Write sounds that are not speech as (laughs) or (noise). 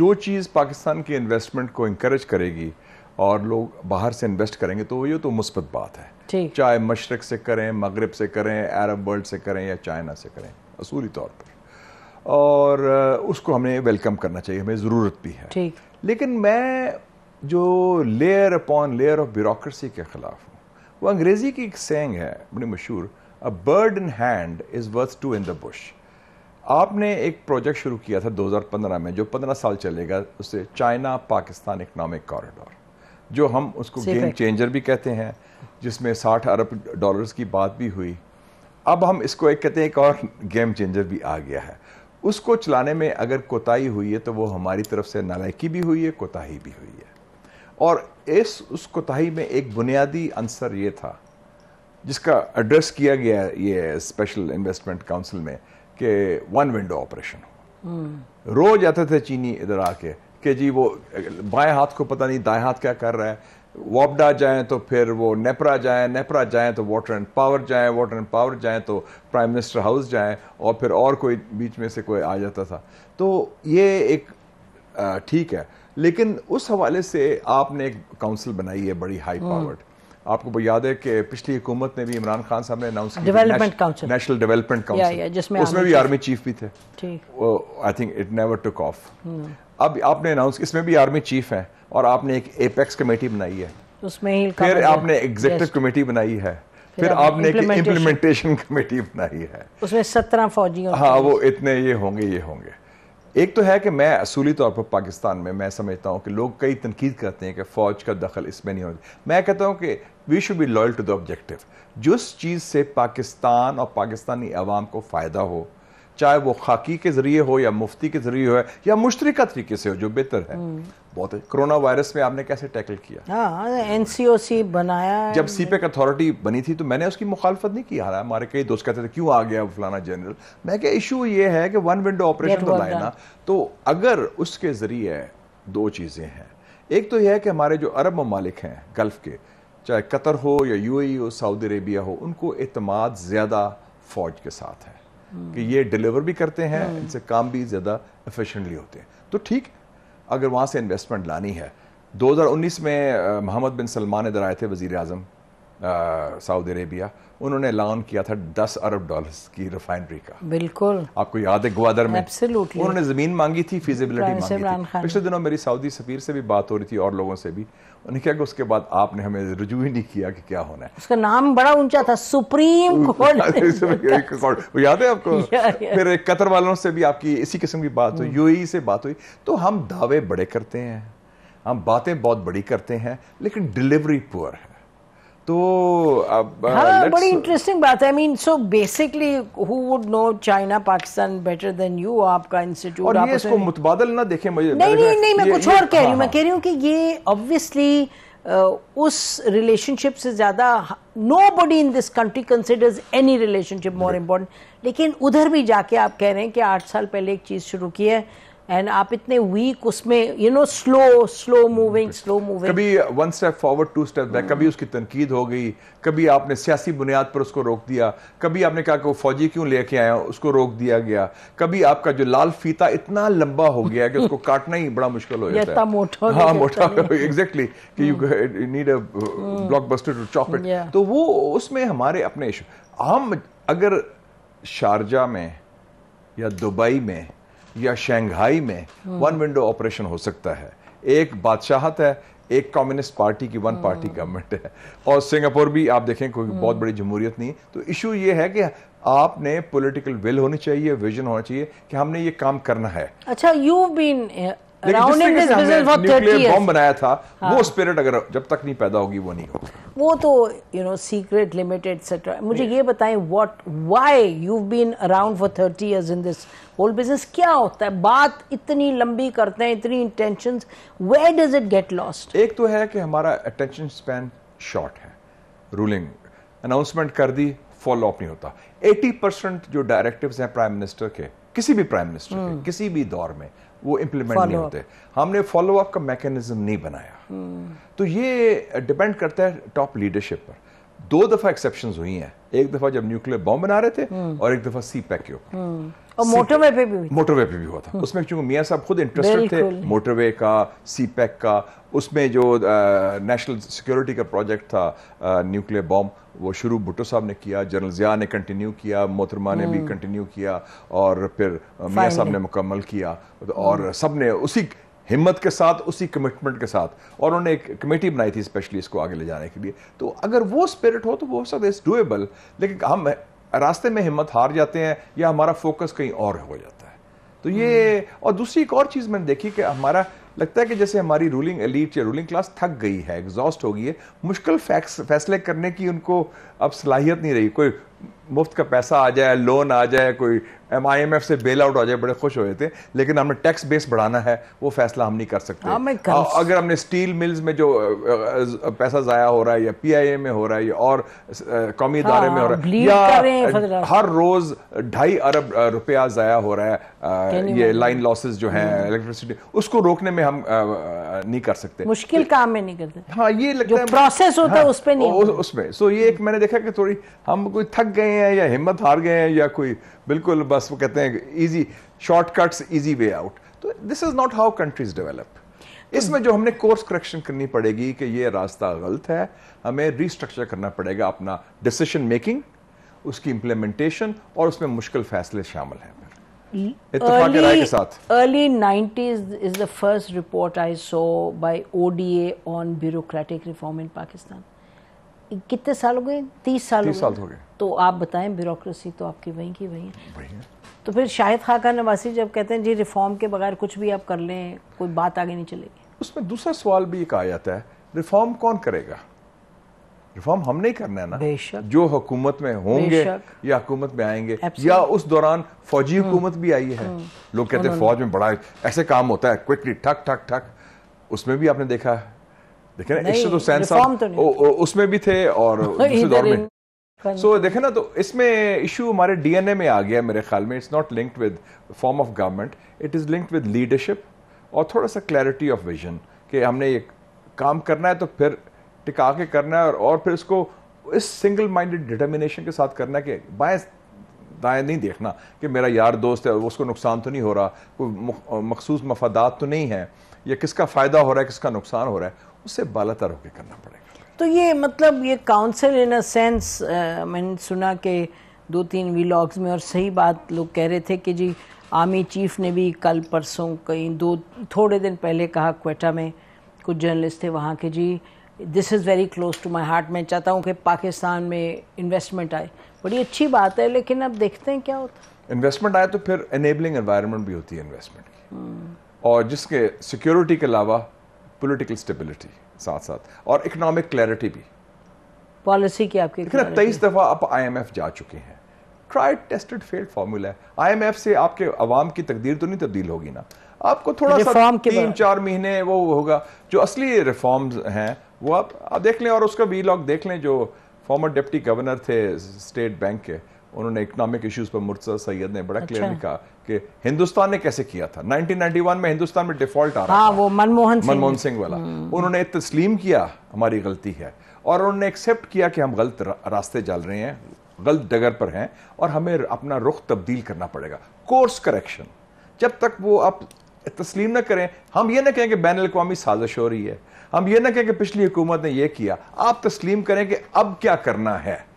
जो चीज़ पाकिस्तान के इन्वेस्टमेंट को इंक्रेज करेगी और लोग बाहर से इन्वेस्ट करेंगे तो ये तो मुस्बत बात है चाहे मशरक से करें मगरब से करें अरब वर्ल्ड से करें या चाइना से करें असूली तौर पर और उसको हमें वेलकम करना चाहिए हमें ज़रूरत भी है लेकिन मैं जो layer upon layer of bureaucracy के ख़िलाफ़ हूँ वो अंग्रेज़ी की एक सेंग है बड़ी मशहूर a bird in hand is worth two in the bush आपने एक प्रोजेक्ट शुरू किया था 2015 में जो 15 साल चलेगा उसे चाइना पाकिस्तान इकनॉमिक कॉरिडोर जो हम उसको गेम चेंजर भी कहते हैं जिसमें 60 अरब डॉलर्स की बात भी हुई अब हम इसको एक कहते हैं एक और गेम चेंजर भी आ गया है उसको चलाने में अगर कोताही हुई है तो वो हमारी तरफ से नालायकी भी हुई है कोताही भी हुई है और इस उस कोताही में एक बुनियादी अंसर ये था जिसका एड्रेस किया गया ये स्पेशल इन्वेस्टमेंट काउंसिल में कि वन विंडो ऑपरेशन रोज आते थे चीनी इधर आके कि जी वो बाएं हाथ को पता नहीं दाएं हाथ क्या कर रहा है वॉबडा जाएं तो फिर वो नेपरा जाएं नेपरा जाएं तो वाटर एंड पावर जाएं वाटर एंड पावर जाएं तो प्राइम मिनिस्टर हाउस जाएं और फिर और कोई बीच में से कोई आ जाता था तो ये एक ठीक है लेकिन उस हवाले से आपने एक काउंसिल बनाई है बड़ी हाई हम्म। पावर्ड आपको याद है कि पिछली हुकूमत ने भी इमरान खान साहब ने अनाउंस किया development council national development council उसमें भी आर्मी चीफ भी थे I think it never took off अब आपने अनाउंस इसमें भी आर्मी चीफ है और आपने एक एपेक्स कमेटी बनाई है उसमें ही फिर आपने एग्जेक्टिव कमेटी बनाई है फिर आपने एक इम्प्लीमेंटेशन कमेटी बनाई है उसमें सत्रह फौजी हाँ वो इतने ये होंगे ये होंगे एक तो है कि मैं असूली तौर पर पाकिस्तान में मैं समझता हूँ कि लोग कई तनकीद करते हैं कि फ़ौज का दखल इसमें नहीं होता मैं कहता हूँ कि we should be loyal to the objective जिस चीज़ से पाकिस्तान और पाकिस्तानी आवाम को फ़ायदा हो चाहे वो खाकी के जरिए हो या मुफ्ती के जरिए हो या मुश्तरका तरीके से हो जो बेहतर है हम्म। बहुत है कोरोना वायरस में आपने कैसे टैकल किया हाँ एनसीओसी बनाया जब सी पैक अथॉरिटी बनी थी तो मैंने उसकी मुखालफत नहीं की हमारे कई दोस्त कहते थे क्यों आ गया फलाना जनरल मैं क्या इशू ये है कि वन विंडो ऑपरेशन तो लाए ना तो अगर उसके जरिए दो चीज़ें हैं एक तो यह है कि हमारे जो अरब ममालिक हैं गल्फ के चाहे कतर हो या यूएई e हो सऊदी अरेबिया हो उनको अतमाद ज़्यादा फ़ौज के साथ है हाँ। कि ये डिलीवर भी करते हैं हाँ। इनसे काम भी ज़्यादा एफिशिएंटली होते हैं तो ठीक अगर वहां से इन्वेस्टमेंट लानी है 2019 में मोहम्मद बिन सलमान इधर आए थे वजीर आजम सऊदी अरेबिया उन्होंने ऐलान किया था दस अरब डॉलर्स की रिफाइनरी का बिल्कुल आपको याद है ग्वादर में उन्होंने ज़मीन मांगी थी फिजिबिलिटी मांगी थी पिछले दिनों मेरी सऊदी सफ़ीर से भी बात हो रही थी और लोगों से भी उन्हें क्या उसके बाद आपने हमें रजू ही नहीं किया कि क्या होना है उसका नाम बड़ा ऊंचा था (laughs) सुप्रीम कोर्ट वो याद है आपको फिर (laughs) कतर वालों से भी आपकी इसी किस्म की बात हुई hmm। यूएई से बात हुई तो हम दावे बड़े करते हैं हम बातें बहुत बड़ी करते हैं लेकिन डिलीवरी पुअर है तो अब uh, हाँ बड़ी इंटरेस्टिंग बात है I mean so basically who would know China Pakistan better than you आपका इंस्टीट्यूट और ये इसको मुतबादल ना देखें मुझे नहीं नहीं नहीं मैं कुछ और कह रही हूँ हाँ, मैं कह रही हूँ कि ये ऑब्वियसली Uh, उस रिलेशनशिप से ज़्यादा nobody in this country considers any relationship more important लेकिन उधर भी जाके आप कह रहे हैं कि आठ साल पहले एक चीज़ शुरू की है एंड आप इतने वीक उसमें you know slow slow moving slow moving कभी one step forward two step back कभी उसकी तनकीद हो गई कभी आपने सियासी बुनियाद पर उसको रोक दिया कभी आपने कहा कि वो फौजी क्यों लेके आया उसको रोक दिया गया कभी आपका जो लाल फीता इतना लंबा हो गया कि उसको (laughs) काटना ही बड़ा मुश्किल हो जाता है हाँ मोटा एग्जैक्टली कि you need a blockbuster to chop it तो वो उसमें हमारे अपने हम अगर शारजा में या दुबई में या शंघाई में वन विंडो ऑपरेशन हो सकता है एक बादशाहत है एक कम्युनिस्ट पार्टी की वन पार्टी गवर्नमेंट है और सिंगापुर भी आप देखें कोई हाँ। बहुत बड़ी जमहूरियत नहीं तो इशू ये है कि आपने पॉलिटिकल विल होनी चाहिए विजन होना चाहिए कि हमने ये काम करना है अच्छा यू बीन बनाया था हाँ. वो स्पिरिट अगर जब तक नहीं पैदा होगी वो नहीं वो तो यू नो सीक्रेट लिमिटेड मुझे ये बताएं what why you been around for years in this whole business क्या होता है बात इतनी लंबी करते हैं इतनी intention where does it get lost एक तो है कि हमारा अटेंशन स्पैन शॉर्ट है रूलिंग अनाउंसमेंट कर दी फॉलो अप नहीं होता 80 परसेंट जो डायरेक्टिव्स हैं प्राइम मिनिस्टर के किसी भी प्राइम मिनिस्टर के हम्म। किसी भी दौर में वो इम्प्लीमेंट नहीं होते हमने फॉलो अप का मैकेनिज्म नहीं बनाया हम्म। तो ये डिपेंड करता है टॉप लीडरशिप पर दो दफा एक्सेप्शन हुई हैं एक दफा जब न्यूक्लियर बॉम्ब बना रहे थे हम्म। और एक दफा सी पैक के ऊपर मोटरवे पे भी मोटरवे पे भी हुआ था हम्म। उसमें चूंकि मियाँ साहब खुद इंटरेस्टेड थे मोटरवे का सी पैक का उसमें जो नेशनल सिक्योरिटी का प्रोजेक्ट था न्यूक्लियर बॉम्ब वो शुरू भुट्टो साहब ने किया जनरल जिया ने कंटिन्यू किया मोहतरमा ने भी कंटिन्यू हम्म। किया और फिर मियाँ साहब ने मुकम्मल किया और सब ने उसी हिम्मत के साथ उसी कमिटमेंट के साथ और उन्होंने एक कमेटी बनाई थी स्पेशली इसको आगे ले जाने के लिए तो अगर वो स्पिरिट हो तो वो सब इज डूएबल लेकिन हम रास्ते में हिम्मत हार जाते हैं या हमारा फोकस कहीं और हो जाता है तो ये हम्म। और दूसरी एक और चीज़ मैंने देखी कि हमारा लगता है कि जैसे हमारी रूलिंग एलीट या रूलिंग क्लास थक गई है एग्जॉस्ट हो गई है मुश्किल फैसले करने की उनको अब सलाहियत नहीं रही कोई मुफ्त का पैसा आ जाए लोन आ जाए कोई एम आई एम एफ से बेल आउट हो जाए बड़े खुश हुए थे लेकिन हमने टैक्स बेस बढ़ाना है वो फैसला हम नहीं कर सकते आ, हाँ, अगर हमने स्टील मिल्स में जो पैसा ज़ाया हो रहा है या पी आई ए में हो रहा है या और कौमी हाँ, इदारे में हो रहा है या हर रोज ढाई अरब रुपया ज़ाया हो रहा है ये लाइन लॉसेज जो हैं इलेक्ट्रिसिटी हम्म। उसको रोकने में हम नहीं कर सकते मुश्किल तो काम में नहीं करते हाँ ये प्रोसेस होता है हाँ, उस पर नहीं उसमें सो ये एक मैंने देखा कि थोड़ी हम कोई थक गए हैं या हिम्मत हार गए हैं या कोई बिल्कुल बस पास वो कहते हैं easy shortcuts easy way out तो this is not how countries develop इसमें जो हमने कोर्स करेक्शन करनी पड़ेगी कि ये रास्ता गलत है हमें रिस्ट्रक्चर करना पड़ेगा अपना डिसीशन मेकिंग उसकी इम्प्लीमेंटेशन और उसमें मुश्किल फैसले शामिल हैं early nineties is the first report I saw by by ODA on bureaucratic reform in Pakistan कितने साल हो गए तीस साल तीस साल तो हो गए तो आप बताएं ब्यूरोक्रेसी तो आपकी वहीं की वहीं है तो फिर शाहिद खाका नवासी जब कहते हैं जी रिफॉर्म के बगैर कुछ भी आप कर लें कोई बात आगे नहीं चलेगी उसमें दूसरा सवाल भी एक आ जाता है रिफॉर्म कौन करेगा रिफॉर्म हम नहीं करना है ना बेशक जो हुकूमत में होंगे या हुकूमत में आएंगे या उस दौरान फौजी हम्म। हुकूमत भी आई है हम्म। लोग कहते हैं फौज में बड़ा ऐसे काम होता है क्विकली ठक ठक ठक उसमें भी आपने देखा देखे ना इससे हुसैन तो साहब तो उसमें भी थे और (laughs) दूसरे दौर में सो so, देखे ना तो इसमें इशू हमारे डीएनए में आ गया मेरे ख्याल में it's not linked with form of government it is linked with leadership और थोड़ा सा क्लैरिटी ऑफ विजन कि हमने ये काम करना है तो फिर टिका के करना है और, और फिर इसको इस सिंगल माइंडेड डिटर्मिनेशन के साथ करना है कि बाएं दाएँ नहीं देखना कि मेरा यार दोस्त है उसको नुकसान तो नहीं हो रहा कोई मखसूस मफादात तो नहीं है या किसका फ़ायदा हो रहा है किसका नुकसान हो रहा है उससे बालातर होकर करना पड़ेगा तो ये मतलब ये काउंसिल इन अ सेंस मैंने सुना कि दो तीन व्लॉग्स में और सही बात लोग कह रहे थे कि जी आर्मी चीफ ने भी कल परसों कहीं दो थोड़े दिन पहले कहा क्वेटा में कुछ जर्नलिस्ट थे वहाँ के जी this is very close to my heart मैं चाहता हूँ कि पाकिस्तान में इन्वेस्टमेंट आए बड़ी अच्छी बात है लेकिन अब देखते हैं क्या होता है इन्वेस्टमेंट आए तो फिर एनेबलिंग एनवायरनमेंट भी होती है इन्वेस्टमेंट की और जिसके सिक्योरिटी के अलावा पोलिटिकल स्टेबिलिटी साथ साथ और इकोनॉमिक क्लैरिटी भी पॉलिसी की आपकी लेकिन तेईस दफ़ा आप एफ जा चुके हैं ट्राई टेस्टेड फेल्ड फार्मूला है एफ से आपके अवाम की तकदीर तो नहीं तब्दील होगी ना आपको थोड़ा सा तीन चार महीने वो होगा जो असली रिफॉर्म्स हैं वो आप आप देख लें और उसका वी लॉग देख लें जो फॉर्मर डिप्टी गवर्नर थे स्टेट बैंक के उन्होंने इकोनॉमिक इश्यूज पर मुर्तजा सैयद ने बड़ा क्लियरली अच्छा। कहा कि हिंदुस्तान ने कैसे किया था 1991 में हिंदुस्तान में डिफॉल्ट आ रहा हाँ, था वो मनमोहन मनमोहन सिंह वाला हम्म। उन्होंने तस्लीम किया हमारी गलती है और उन्होंने एक्सेप्ट किया कि हम गलत रास्ते चल रहे हैं गलत डगर पर हैं और हमें अपना रुख तब्दील करना पड़ेगा कोर्स करेक्शन जब तक वो आप तस्लीम ना करें हम ये ना कहें कि बैन अवी साजिश हो रही है हम ये ना कहें कि पिछली हुकूमत ने यह किया आप तस्लीम करें कि अब क्या करना है